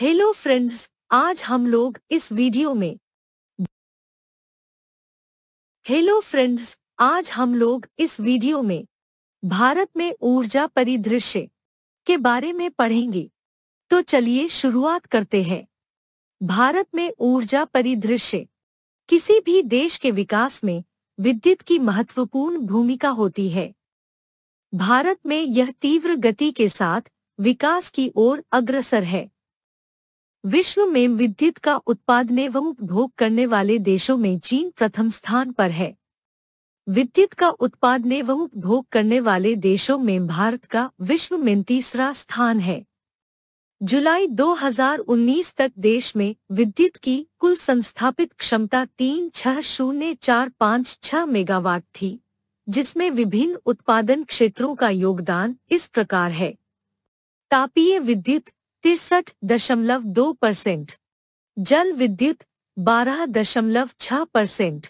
Hello friends आज हम लोग इस वीडियो में हेलो फ्रेंड्स आज हम लोग इस वीडियो में भारत में ऊर्जा परिदृश्य के बारे में पढ़ेंगे तो चलिए शुरुआत करते हैं भारत में ऊर्जा परिदृश्य किसी भी देश के विकास में विद्युत की महत्वपूर्ण भूमिका होती है भारत में यह तीव्र गति के साथ विकास की ओर अग्रसर है विश्व में विद्युत का उत्पादन एवं उपभोग करने वाले देशों में चीन प्रथम स्थान पर है विद्युत का उत्पादन एवं उपभोग करने वाले देशों में भारत का विश्व में तीसरा स्थान है जुलाई 2019 तक देश में विद्युत की कुल संस्थापित क्षमता तीन छह शून्य चार पाँच छह मेगावाट थी जिसमें विभिन्न उत्पादन क्षेत्रों का योगदान इस प्रकार है तापीय विद्युत तिरसठ दशमलव दो परसेंट जल विद्युत बारह दशमलव छह परसेंट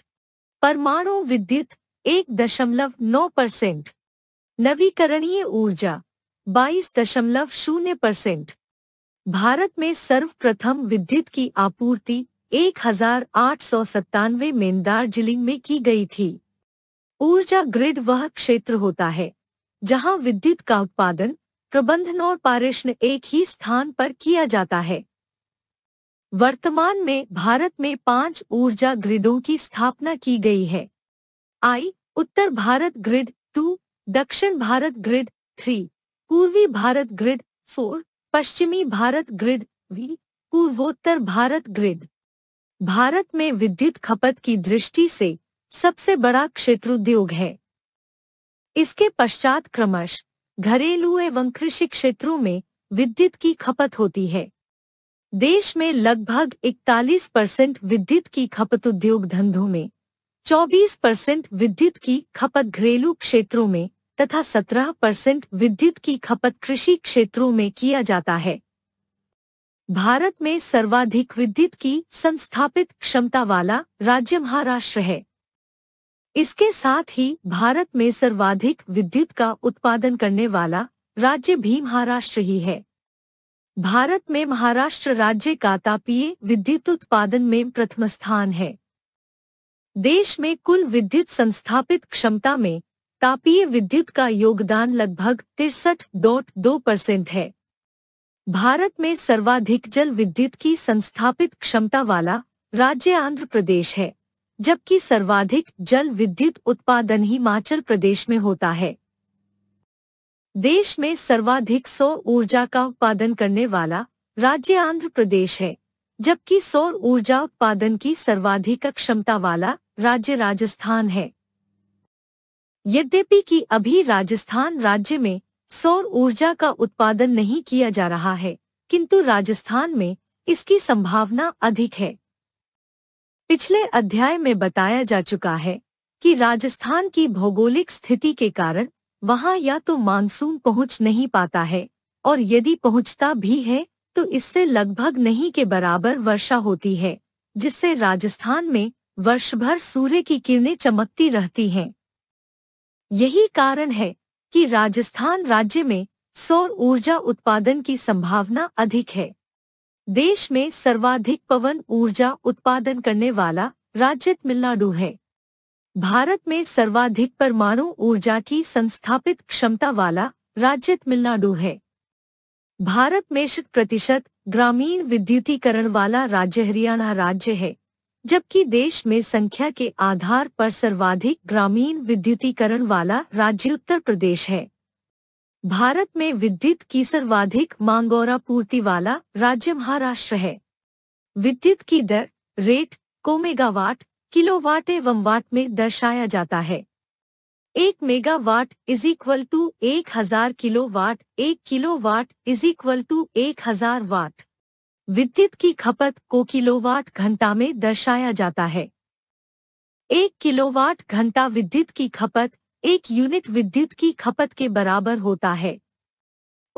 परमाणु विद्युत एक दशमलव नौ परसेंट नवीकरणीय ऊर्जा बाईस दशमलव शून्य परसेंट भारत में सर्वप्रथम विद्युत की आपूर्ति एक हजार आठ सौ सत्तानवे में दार्जिलिंग में की गई थी ऊर्जा ग्रिड वह क्षेत्र होता है जहां विद्युत का उत्पादन प्रबंधन और पारिश्न एक ही स्थान पर किया जाता है वर्तमान में भारत में पांच ऊर्जा ग्रिडों की स्थापना की गई है आई उत्तर भारत ग्रिड टू दक्षिण भारत ग्रिड थ्री पूर्वी भारत ग्रिड फोर पश्चिमी भारत ग्रिड वी पूर्वोत्तर भारत ग्रिड भारत में विद्युत खपत की दृष्टि से सबसे बड़ा क्षेत्र उद्योग है इसके पश्चात क्रमश घरेलू एवं कृषि क्षेत्रों में विद्युत की खपत होती है देश में लगभग 41 परसेंट विद्युत की खपत उद्योग धंधों में 24 परसेंट विद्युत की खपत घरेलू क्षेत्रों में तथा 17 परसेंट विद्युत की खपत कृषि क्षेत्रों में किया जाता है भारत में सर्वाधिक विद्युत की संस्थापित क्षमता वाला राज्य महाराष्ट्र है इसके साथ ही भारत में सर्वाधिक विद्युत का उत्पादन करने वाला राज्य भी महाराष्ट्र ही है भारत में महाराष्ट्र राज्य का तापीय विद्युत उत्पादन में प्रथम स्थान है देश में कुल विद्युत संस्थापित क्षमता में तापीय विद्युत का योगदान लगभग तिरसठ डॉट दो परसेंट है भारत में सर्वाधिक जल विद्युत की संस्थापित क्षमता वाला राज्य आंध्र प्रदेश है जबकि सर्वाधिक जल विद्युत उत्पादन हिमाचल प्रदेश में होता है देश में सर्वाधिक सौर ऊर्जा का उत्पादन करने वाला राज्य आंध्र प्रदेश है जबकि सौर ऊर्जा उत्पादन की सर्वाधिक क्षमता वाला राज्य राजस्थान है यद्यपि कि अभी राजस्थान राज्य में सौर ऊर्जा का उत्पादन नहीं किया जा रहा है किंतु राजस्थान में इसकी संभावना अधिक है पिछले अध्याय में बताया जा चुका है कि राजस्थान की भौगोलिक स्थिति के कारण वहां या तो मानसून पहुंच नहीं पाता है और यदि पहुंचता भी है तो इससे लगभग नहीं के बराबर वर्षा होती है जिससे राजस्थान में वर्ष भर सूर्य की किरणें चमकती रहती हैं यही कारण है कि राजस्थान राज्य में सौर ऊर्जा उत्पादन की संभावना अधिक है देश में सर्वाधिक पवन ऊर्जा उत्पादन करने वाला राज्य तमिलनाडु है भारत में सर्वाधिक परमाणु ऊर्जा की संस्थापित क्षमता वाला राज्य तमिलनाडु है भारत में शत प्रतिशत ग्रामीण विद्युतीकरण वाला राज्य हरियाणा राज्य है जबकि देश में संख्या के आधार पर सर्वाधिक ग्रामीण विद्युतीकरण वाला राज्य उत्तर प्रदेश है भारत में विद्युत की सर्वाधिक मांग और आपूर्ति वाला राज्य महाराष्ट्र है विद्युत की दर रेट को मेगावाट किलोवाट एवं वाट में दर्शाया जाता है एक मेगावाट इज इक्वल टू एक हजार किलो वाट एक kilowatt is equal to एक हजार वाट विद्युत की खपत को किलोवाट घंटा में दर्शाया जाता है एक किलोवाट घंटा विद्युत की खपत एक यूनिट विद्युत की खपत के बराबर होता है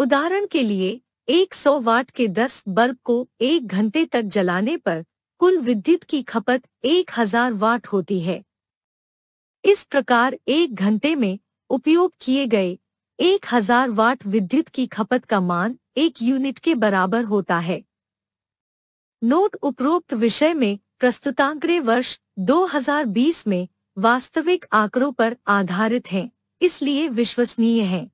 उदाहरण के लिए 100 वाट के 10 बल्ब को एक घंटे तक जलाने पर कुल विद्युत की खपत 1000 वाट होती है इस प्रकार एक घंटे में उपयोग किए गए 1000 वाट विद्युत की खपत का मान एक यूनिट के बराबर होता है नोट उपरोक्त विषय में प्रस्तुतांकड़े वर्ष 2020 में वास्तविक आंकड़ों पर आधारित हैं, इसलिए विश्वसनीय हैं।